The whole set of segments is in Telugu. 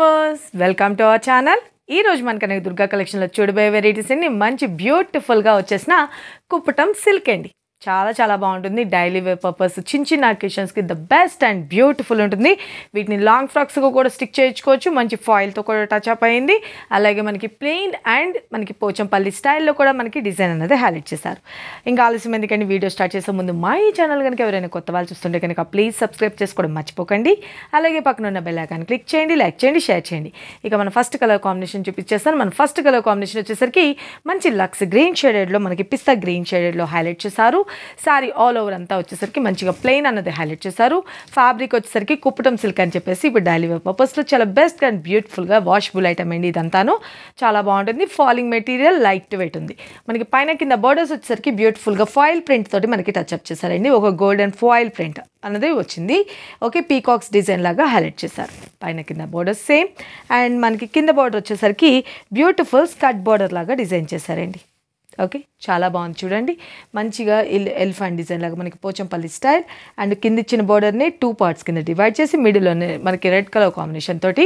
viewers welcome to our channel ఈరోజు మన కనుక దుర్గా కలెక్షన్లో చూడబోయే వెరైటీస్ అన్ని మంచి బ్యూటిఫుల్గా వచ్చేసిన కుప్పటం సిల్క్ అండి చాలా చాలా బాగుంటుంది డైలీ వేర్ పర్పస్ చిన్న చిన్న అకేషన్స్కి ద బెస్ట్ అండ్ బ్యూటిఫుల్ ఉంటుంది వీటిని లాంగ్ ఫ్రాక్స్గా కూడా స్టిక్ చేయించుకోవచ్చు మంచి ఫాయిల్తో కూడా టచ్ అప్ అయింది అలాగే మనకి ప్లెయిన్ అండ్ మనకి పోచంపల్లి స్టైల్లో కూడా మనకి డిజైన్ అనేది హైలైట్ చేశారు ఇంకా ఆలస్యం ఎందుకంటే వీడియో స్టార్ట్ చేసే ముందు మా ఈ ఛానల్ కనుక ఎవరైనా కొత్త వాళ్ళు చూస్తుంటే కనుక ప్లీజ్ సబ్స్క్రైబ్ చేసుకోవడం మర్చిపోకండి అలాగే పక్కన ఉన్న బెల్లాకాన్ని క్లిక్ చేయండి లైక్ చేయండి షేర్ చేయండి ఇక మన ఫస్ట్ కలర్ కాంబినేషన్ చూపించేస్తాను మన ఫస్ట్ కలర్ కాంబినేషన్ వచ్చేసరికి మంచి లక్స్ గ్రీన్ షేడెడ్లో మనకి పిస్తా గ్రీన్ షేడెడ్లో హైలైట్ చేశారు శారీ ఆల్ ఓవర్ అంతా వచ్చేసరికి మంచిగా ప్లెయిన్ అన్నది హైలైట్ చేశారు ఫ్యాబ్రిక్ వచ్చేసరికి కుప్పటం సిల్క్ అని చెప్పేసి ఇప్పుడు డైలీ వేర్ పర్పస్లో చాలా బెస్ట్ అండ్ బ్యూటిఫుల్గా వాషబుల్ ఐటమ్ అండి ఇదంతాను చాలా బాగుంటుంది ఫాలింగ్ మెటీరియల్ లైట్ వెయిట్ ఉంది మనకి పైన కింద బోర్డర్స్ వచ్చేసరికి బ్యూటిఫుల్గా ఫాయిల్ ప్రింట్ తోటి మనకి టచ్ అప్ చేశారండి ఒక గోల్డెన్ ఫాయిల్ ప్రింట్ అన్నది వచ్చింది ఓకే పీకాక్స్ డిజైన్ లాగా హైలైట్ చేశారు పైన కింద బోర్డర్స్ సేమ్ అండ్ మనకి కింద బోర్డర్ వచ్చేసరికి బ్యూటిఫుల్ స్కట్ బోర్డర్ లాగా డిజైన్ చేశారండి ఓకే చాలా బాగుంది చూడండి మంచిగా ఎలిఫెంట్ డిజైన్ లాగా మనకి పోచంపల్లి స్టైల్ అండ్ కింద ఇచ్చిన బోర్డర్ని టూ పార్ట్స్ కింద డివైడ్ చేసి మిడిల్లోనే మనకి రెడ్ కలర్ కాంబినేషన్ తోటి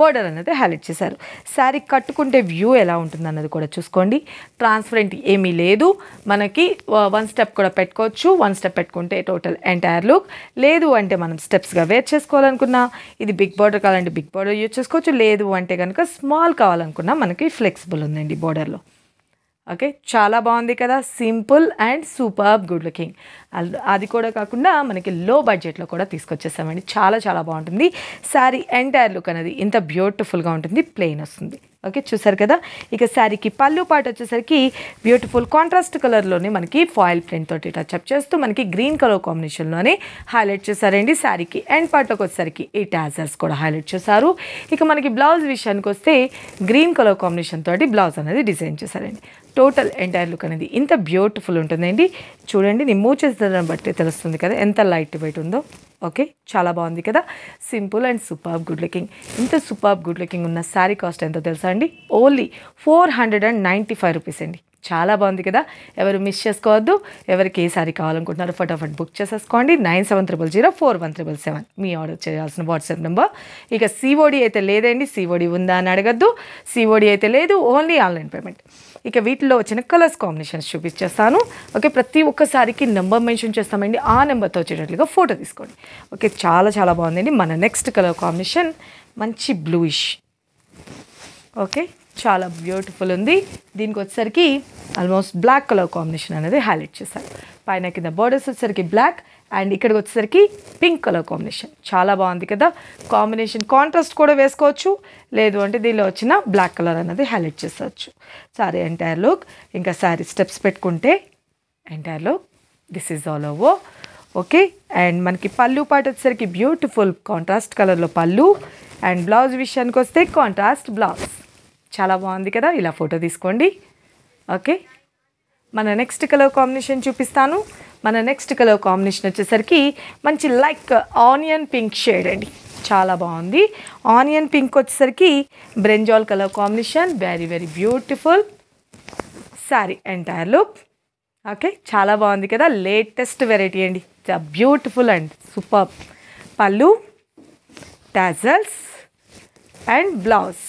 బోర్డర్ అనేది హైలైట్ చేశారు శారీ కట్టుకుంటే వ్యూ ఎలా ఉంటుంది అన్నది కూడా చూసుకోండి ట్రాన్స్పరెంట్ ఏమీ లేదు మనకి వన్ స్టెప్ కూడా పెట్టుకోవచ్చు వన్ స్టెప్ పెట్టుకుంటే టోటల్ ఎంటైర్ లుక్ లేదు అంటే మనం స్టెప్స్గా వేర్ చేసుకోవాలనుకున్నా ఇది బిగ్ బార్డర్ కావాలంటే బిగ్ బార్డర్ యూజ్ చేసుకోవచ్చు లేదు అంటే కనుక స్మాల్ కావాలనుకున్నా మనకి ఫ్లెక్సిబుల్ ఉందండి బోర్డర్లో ఓకే చాలా బాగుంది కదా simple and super good looking అది కూడా కాకుండా మనకి లో బడ్జెట్లో కూడా తీసుకొచ్చేసామండి చాలా చాలా బాగుంటుంది శారీ ఎంటైర్ లుక్ అనేది ఇంత బ్యూటిఫుల్గా ఉంటుంది ప్లెయిన్ వస్తుంది ఓకే చూసారు కదా ఇక శారీకి పళ్ళు పాటు వచ్చేసరికి బ్యూటిఫుల్ కాంట్రాస్ట్ కలర్లోనే మనకి ఫాయిల్ ప్రింట్ తోటి టచ్అప్ చేస్తూ మనకి గ్రీన్ కలర్ కాంబినేషన్లోనే హైలైట్ చేశారండి శారీకి అండ్ పాటకు వచ్చేసరికి ఈ ట్యాజర్స్ కూడా హైలైట్ చేశారు ఇక మనకి బ్లౌజ్ విషయానికి వస్తే గ్రీన్ కలర్ కాంబినేషన్ తోటి బ్లౌజ్ అనేది డిజైన్ చేశారండి టోటల్ ఎంటైర్ లుక్ అనేది ఇంత బ్యూటిఫుల్ ఉంటుందండి చూడండి నేను మూవ్ చేసిన బట్టి తెలుస్తుంది కదా ఎంత లైట్ వెయిట్ ఉందో ఓకే చాలా బాగుంది కదా simple and super good looking ఇంత సూపర్ గుడ్ లుకింగ్ ఉన్న శారీ కాస్ట్ ఎంతో తెలుసా అండి only four hundred and ninety five rupees అండి చాలా బాగుంది కదా ఎవరు మిస్ చేసుకోవద్దు ఎవరికి ఏ సారీ ఫటాఫట్ బుక్ చేసేసుకోండి nine seven triple zero four one triple seven మీ ఆర్డర్ చేయాల్సిన వాట్సాప్ నెంబర్ ఇక సిఓడి అయితే లేదండి సిఓడి ఉందా అని అడగద్దు సిఓడి అయితే లేదు ఓన్లీ ఆన్లైన్ పేమెంట్ ఇక వీటిలో వచ్చిన కలర్స్ కాంబినేషన్స్ చూపించేస్తాను ఓకే ప్రతి ఒక్కసారికి నెంబర్ మెన్షన్ చేస్తామండి ఆ నెంబర్తో వచ్చేటట్లుగా ఫోటో తీసుకోండి ఓకే చాలా చాలా బాగుందండి మన నెక్స్ట్ కలర్ కాంబినేషన్ మంచి బ్లూయిష్ ఓకే చాలా బ్యూటిఫుల్ ఉంది దీనికి వచ్చేసరికి ఆల్మోస్ట్ బ్లాక్ కలర్ కాంబినేషన్ అనేది హైలైట్ చేశారు పైన కింద బార్డర్స్ వచ్చేసరికి బ్లాక్ అండ్ ఇక్కడికి వచ్చేసరికి పింక్ కలర్ కాంబినేషన్ చాలా బాగుంది కదా కాంబినేషన్ కాంట్రాస్ట్ కూడా వేసుకోవచ్చు లేదు అంటే దీనిలో వచ్చిన బ్లాక్ కలర్ అనేది హైలైట్ చేసుకోవచ్చు సారీ ఎంటైర్ లుక్ ఇంకా సారీ స్టెప్స్ పెట్టుకుంటే entire look this is all over okay and మనకి పళ్ళు పాటు వచ్చేసరికి బ్యూటిఫుల్ కాంట్రాస్ట్ కలర్లో పళ్ళు అండ్ బ్లౌజ్ విషయానికి వస్తే కాంట్రాస్ట్ బ్లౌజ్ చాలా బాగుంది కదా ఇలా ఫోటో తీసుకోండి ఓకే మన నెక్స్ట్ కలర్ కాంబినేషన్ చూపిస్తాను మన నెక్స్ట్ కలర్ కాంబినేషన్ వచ్చేసరికి మంచి లైక్ ఆనియన్ పింక్ షేడ్ అండి చాలా బాగుంది ఆనియన్ పింక్ వచ్చేసరికి brinjal colour combination very very beautiful sari entire look okay చాలా బాగుంది కదా లేటెస్ట్ వెరైటీ అండి beautiful and super pallu tassels and blouse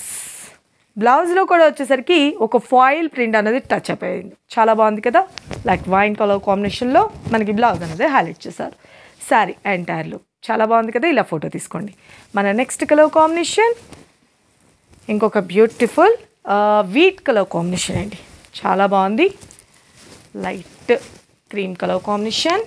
బ్లౌజ్లో కూడా వచ్చేసరికి ఒక ఫాయిల్ ప్రింట్ అనేది టచ్ అయిపోయింది చాలా బాగుంది కదా లైక్ వైన్ కలర్ కాంబినేషన్లో మనకి బ్లౌజ్ అనేది హైలైట్ చేశారు శారీ ఎంటైర్ లుక్ చాలా బాగుంది కదా ఇలా ఫోటో తీసుకోండి మన నెక్స్ట్ కలర్ కాంబినేషన్ ఇంకొక బ్యూటిఫుల్ వీట్ కలర్ కాంబినేషన్ అండి చాలా బాగుంది light cream colour combination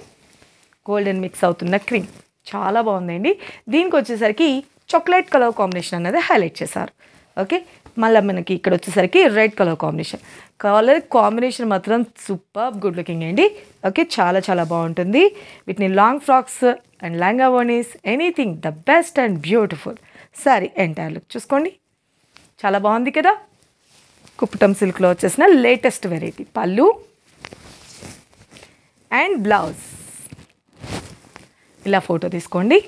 golden mix అవుతున్న క్రీమ్ చాలా బాగుందండి దీనికి వచ్చేసరికి చాక్లెట్ కలర్ కాంబినేషన్ అనేది హైలైట్ చేశారు ఓకే మళ్ళీ మనకి ఇక్కడ వచ్చేసరికి red colour combination colour combination మాత్రం సూపర్ గుడ్ లుకింగ్ అండి ఓకే చాలా చాలా బాగుంటుంది వీటిని లాంగ్ ఫ్రాక్స్ అండ్ లంగా anything the best and beautiful sari entire look చూసుకోండి చాలా బాగుంది కదా కుప్పటం సిల్క్లో వచ్చేసిన latest variety pallu and blouse ఇలా ఫోటో తీసుకోండి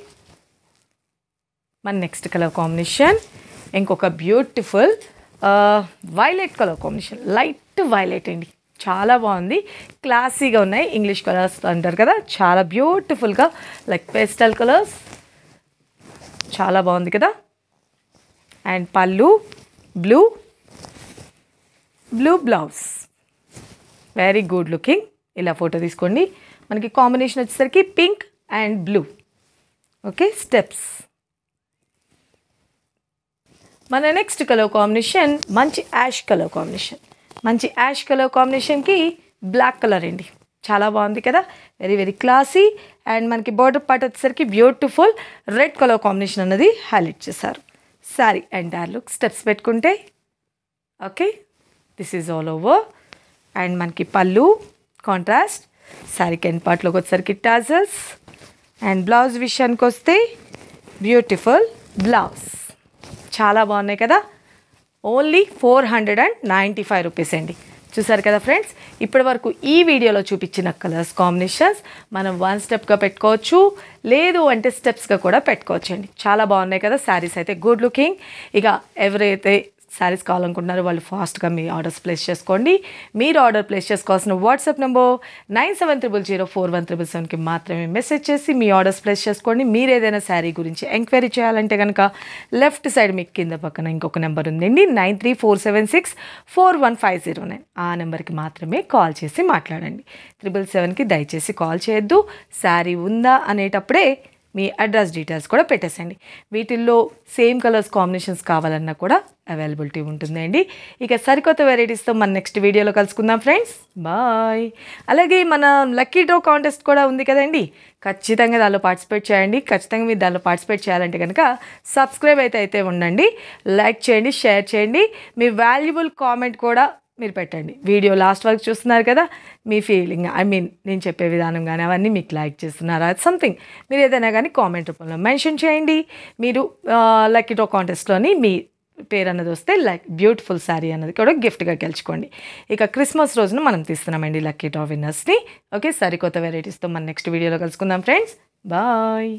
మన నెక్స్ట్ కలర్ కాంబినేషన్ ఇంకొక beautiful violet colour combination light violet అండి చాలా బాగుంది క్లాసీగా ఉన్నాయి ఇంగ్లీష్ కలర్స్ అంటారు కదా చాలా బ్యూటిఫుల్గా లైక్ పేస్టల్ కలర్స్ చాలా బాగుంది కదా and pallu blue blue blouse very good looking ఇలా ఫోటో తీసుకోండి మనకి కాంబినేషన్ వచ్చేసరికి pink and blue okay steps మన నెక్స్ట్ కలర్ కాంబినేషన్ మంచి యాష్ కలర్ కాంబినేషన్ మంచి యాష్ కలర్ కాంబినేషన్కి బ్లాక్ కలర్ అండి చాలా బాగుంది కదా వెరీ వెరీ క్లాసీ అండ్ మనకి బోర్డర్ పార్ట్ వచ్చేసరికి బ్యూటిఫుల్ రెడ్ కలర్ కాంబినేషన్ అన్నది హైలైట్ చేశారు సారీ అండ్ ఆ లుక్ స్టెప్స్ పెట్టుకుంటే okay this is all over and మనకి పళ్ళు కాంట్రాస్ట్ శారీకి అండ్ పార్ట్లోకి వచ్చేసరికి టాజల్స్ అండ్ బ్లౌజ్ విషయానికి వస్తే బ్యూటిఫుల్ బ్లౌజ్ చాలా బాగున్నాయి కదా only four hundred and ninety five rupees అండి చూసారు కదా ఫ్రెండ్స్ ఇప్పటి వరకు ఈ వీడియోలో చూపించిన కలర్స్ కాంబినేషన్స్ మనం వన్ స్టెప్గా పెట్టుకోవచ్చు లేదు అంటే స్టెప్స్గా కూడా పెట్టుకోవచ్చు అండి చాలా బాగున్నాయి కదా శారీస్ అయితే గుడ్ లుకింగ్ ఇక ఎవరైతే శారీస్ కావాలనుకుంటున్నారు వాళ్ళు ఫాస్ట్గా మీ ఆర్డర్స్ ప్లేస్ చేసుకోండి మీరు ఆర్డర్ ప్లేస్ చేసుకోవాల్సిన WhatsApp number nine seven triple zero four one triple సెవెన్కి మాత్రమే మెసేజ్ చేసి మీ ఆర్డర్స్ ప్లేస్ చేసుకోండి మీరు ఏదైనా శారీ గురించి ఎంక్వైరీ చేయాలంటే కనుక లెఫ్ట్ సైడ్ మీకు కింద పక్కన ఇంకొక నెంబర్ ఉందండి nine three four seven six four one five zero nine ఆ నెంబర్కి మాత్రమే కాల్ చేసి మాట్లాడండి త్రిబుల్ సెవెన్కి దయచేసి కాల్ చేయొద్దు శారీ ఉందా అనేటప్పుడే మీ అడ్రస్ డీటెయిల్స్ కూడా పెట్టేసండి వీటిల్లో సేమ్ కలర్స్ కాంబినేషన్స్ కావాలన్నా కూడా అవైలబిలిటీ ఉంటుందండి ఇక సరికొత్త వెరైటీస్తో మన నెక్స్ట్ వీడియోలో కలుసుకుందాం ఫ్రెండ్స్ బాయ్ అలాగే మన లక్కీ డ్రో కాంటెస్ట్ కూడా ఉంది కదండి ఖచ్చితంగా దానిలో పార్టిసిపేట్ చేయండి ఖచ్చితంగా మీరు దానిలో పార్టిసిపేట్ చేయాలంటే కనుక సబ్స్క్రైబ్ అయితే అయితే ఉండండి లైక్ చేయండి షేర్ చేయండి మీ వాల్యుబుల్ కామెంట్ కూడా మీరు పెట్టండి వీడియో లాస్ట్ వరకు చూస్తున్నారు కదా మీ ఫీలింగ్ ఐ మీన్ నేను చెప్పే విధానం కానీ అవన్నీ మీకు లైక్ చేస్తున్నారా సంథింగ్ మీరు ఏదైనా కానీ కామెంట్ రూపంలో మెన్షన్ చేయండి మీరు ఇటో కాంటెస్ట్లోని మీ పేరు అన్నది వస్తే లైక్ బ్యూటిఫుల్ శారీ అన్నది కూడా గిఫ్ట్గా గెలుచుకోండి ఇక క్రిస్మస్ రోజున మనం తీస్తున్నామండి లక్కీ టా విన్నర్స్ని ఓకే సరికొత్త వెరైటీస్తో మన నెక్స్ట్ వీడియోలో కలుసుకుందాం ఫ్రెండ్స్ బాయ్